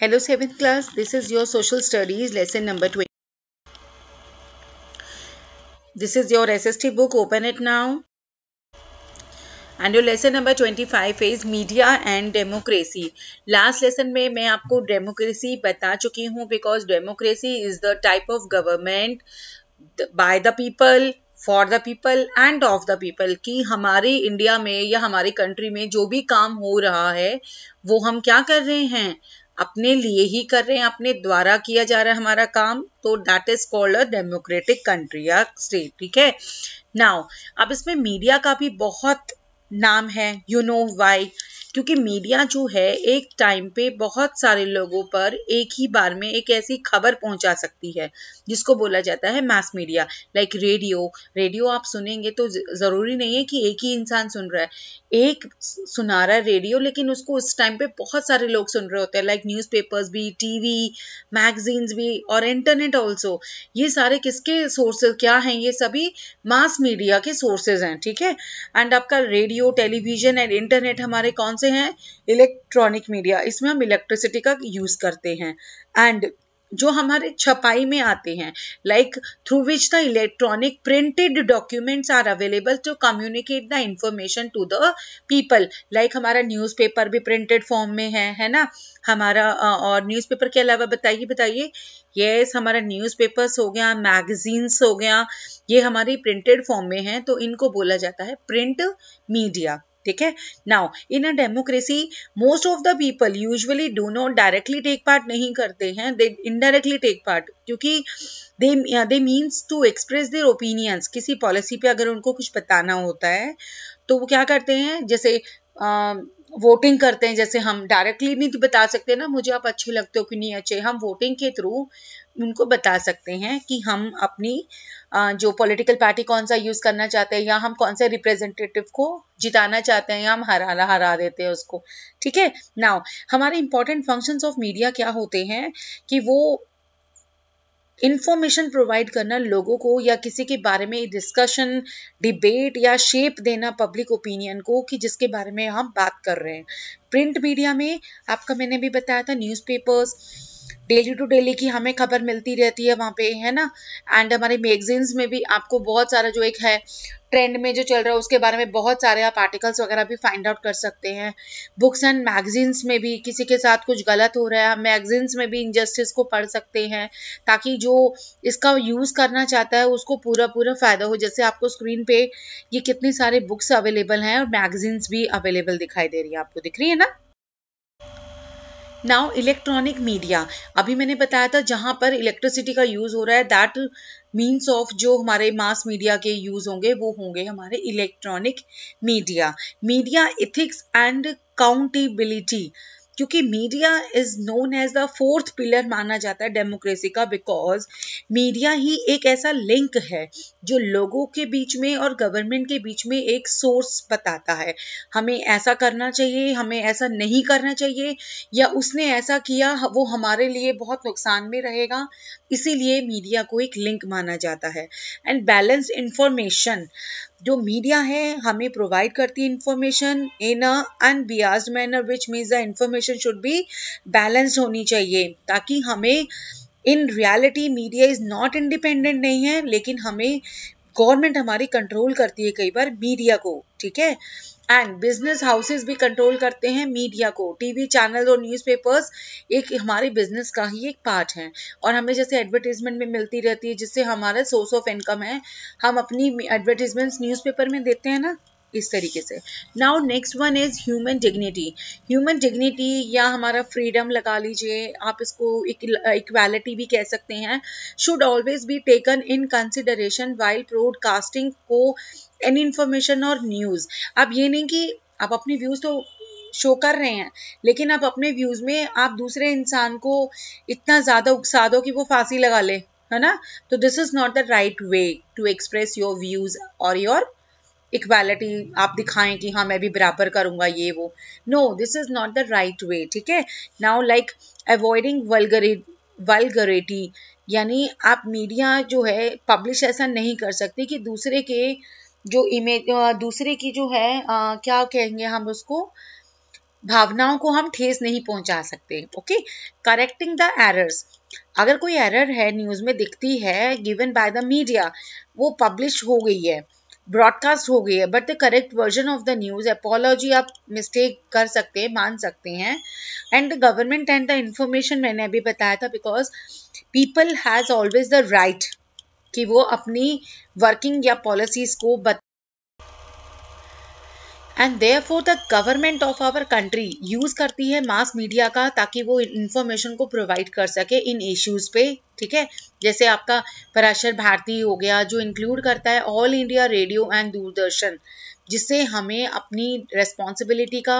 Hello 7th class, this is your social studies lesson number 20. This is your SST book open it now and your lesson number twenty five is media and democracy last लेसन में मैं आपको democracy बता चुकी हूँ because democracy is the type of government by the people for the people and of the people कि हमारे India में या हमारे कंट्री में जो भी काम हो रहा है वो हम क्या कर रहे हैं अपने लिए ही कर रहे हैं अपने द्वारा किया जा रहा है हमारा काम तो that is called a democratic country या स्टेट ठीक है नाउ अब इसमें मीडिया का भी बहुत नाम है यू नो वाई क्योंकि मीडिया जो है एक टाइम पे बहुत सारे लोगों पर एक ही बार में एक ऐसी खबर पहुंचा सकती है जिसको बोला जाता है mass media like radio radio आप सुनेंगे तो ज़रूरी नहीं है कि एक ही इंसान सुन रहा है एक सुना रहा है रेडियो लेकिन उसको उस टाइम पे बहुत सारे लोग सुन रहे होते हैं लाइक न्यूज़पेपर्स भी टीवी मैगजीन्स भी और इंटरनेट ऑल्सो ये सारे किसके सोर्सेज क्या हैं ये सभी मास मीडिया के सोर्सेज हैं ठीक है एंड आपका रेडियो टेलीविजन एंड इंटरनेट हमारे कौन से से हैं इलेक्ट्रॉनिक मीडिया इसमें हम इलेक्ट्रिसिटी का यूज़ करते हैं एंड जो हमारे छपाई में आते हैं like through which the electronic printed documents are available to communicate the information to the people like हमारा न्यूज़पेपर भी प्रिंटेड फॉर्म में है है ना हमारा और न्यूज़पेपर के अलावा बताइए बताइए येस yes, हमारा न्यूज़पेपर्स हो गया मैगजीन्स हो गया ये हमारी प्रिंटेड फॉर्म में है तो इनको बोला जाता है प्रिंट मीडिया ठीक है now in a democracy most of the people usually do not directly take part नहीं करते हैं दे इनडायरेक्टली टेक पार्ट क्योंकि they they means to express their opinions किसी पॉलिसी पे अगर उनको कुछ बताना होता है तो वो क्या करते हैं जैसे वोटिंग करते हैं जैसे हम डायरेक्टली नहीं तो बता सकते ना मुझे आप अच्छे लगते हो कि नहीं अच्छे हम वोटिंग के थ्रू उनको बता सकते हैं कि हम अपनी जो पॉलिटिकल पार्टी कौन सा यूज़ करना चाहते हैं या हम कौन से रिप्रेजेंटेटिव को जिताना चाहते हैं या हम हरा हरा देते हैं उसको ठीक है नाउ हमारे इंपॉर्टेंट फंक्शंस ऑफ मीडिया क्या होते हैं कि वो इन्फॉर्मेशन प्रोवाइड करना लोगों को या किसी के बारे में डिस्कशन डिबेट या शेप देना पब्लिक ओपिनियन को कि जिसके बारे में हम बात कर रहे हैं प्रिंट मीडिया में आपका मैंने भी बताया था न्यूज़पेपर्स डेली टू डेली की हमें खबर मिलती रहती है वहाँ पे है ना एंड हमारे मैगजीन्स में भी आपको बहुत सारा जो एक है ट्रेंड में जो चल रहा है उसके बारे में बहुत सारे आप आर्टिकल्स वगैरह भी फाइंड आउट कर सकते हैं बुक्स एंड मैगजीन्स में भी किसी के साथ कुछ गलत हो रहा है मैगजीन्स में भी इनजस्टिस को पढ़ सकते हैं ताकि जो इसका यूज़ करना चाहता है उसको पूरा पूरा फ़ायदा हो जैसे आपको स्क्रीन पे ये कितनी सारे बुक्स अवेलेबल हैं और मैगजीन्स भी अवेलेबल दिखाई दे रही है आपको दिख रही है ना नाउ इलेक्ट्रॉनिक मीडिया अभी मैंने बताया था जहाँ पर इलेक्ट्रिसिटी का यूज़ हो रहा है दैट मीन्स ऑफ जो हमारे मास मीडिया के यूज़ होंगे वो होंगे हमारे electronic media media ethics and accountability क्योंकि media is known as the fourth pillar माना जाता है डेमोक्रेसी का बिकॉज मीडिया ही एक ऐसा लिंक है जो लोगों के बीच में और गवर्नमेंट के बीच में एक सोर्स बताता है हमें ऐसा करना चाहिए हमें ऐसा नहीं करना चाहिए या उसने ऐसा किया वो हमारे लिए बहुत नुकसान में रहेगा इसीलिए मीडिया को एक लिंक माना जाता है एंड बैलेंस इंफॉर्मेशन जो मीडिया है हमें प्रोवाइड करती है information in a unbiased manner which means the information should be balanced होनी चाहिए ताकि हमें in reality media is not independent नहीं है लेकिन हमें गवर्नमेंट हमारी कंट्रोल करती है कई बार मीडिया को ठीक है एंड बिजनेस हाउसेस भी कंट्रोल करते हैं मीडिया को टीवी चैनल और न्यूज़पेपर्स एक हमारे बिजनेस का ही एक पार्ट है और हमें जैसे एडवर्टीजमेंट में मिलती रहती है जिससे हमारा सोर्स ऑफ इनकम है हम अपनी एडवर्टीजमेंट्स न्यूज़पेपर में देते हैं ना इस तरीके से now next one is human dignity human dignity या हमारा फ्रीडम लगा लीजिए आप इसको इक्वालिटी भी कह सकते हैं should always be taken in consideration while broadcasting को एनी इंफॉर्मेशन और न्यूज़ अब ये नहीं कि आप अपनी व्यूज़ तो शो कर रहे हैं लेकिन आप अपने व्यूज़ में आप दूसरे इंसान को इतना ज़्यादा उकसा दो कि वो फांसी लगा ले है ना तो this is not the right way to express your views और योर इक्वालिटी आप दिखाएं कि हाँ मैं भी बराबर करूंगा ये वो no this is not the right way ठीक है now like avoiding vulgar vulgarity यानी आप मीडिया जो है पब्लिश ऐसा नहीं कर सकती कि दूसरे के जो इमेज दूसरे की जो है आ, क्या कहेंगे हम उसको भावनाओं को हम ठेस नहीं पहुंचा सकते ओके करेक्टिंग द एरर्स अगर कोई एरर है न्यूज़ में दिखती है गिवन बाय द मीडिया वो पब्लिश हो गई है ब्रॉडकास्ट हो गई है but the correct version of the news apology आप मिस्टेक कर सकते हैं मान सकते हैं and the government and the information मैंने अभी बताया था because people has always the right कि वो अपनी वर्किंग या पॉलिसीज़ को बता and therefore the government of our country use करती है मास मीडिया का ताकि वो इन्फॉर्मेशन को प्रोवाइड कर सके इन इश्यूज़ पे ठीक है जैसे आपका पराशर भारती हो गया जो इंक्लूड करता है all India radio and Doordarshan जिससे हमें अपनी रेस्पॉन्सिबिलिटी का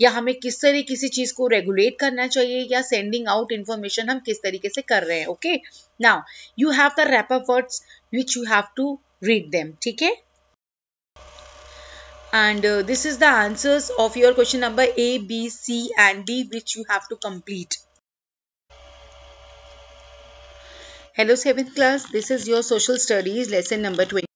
या हमें किस तरह किसी चीज़ को रेगुलेट करना चाहिए या सेंडिंग आउट इन्फॉर्मेशन हम किस तरीके से कर रहे हैं okay now you have the wrap up words which you have to read them ठीक है and uh, this is the answers of your question number A, B, C and D which you have to complete. Hello 7th class, this is your social studies lesson number 20.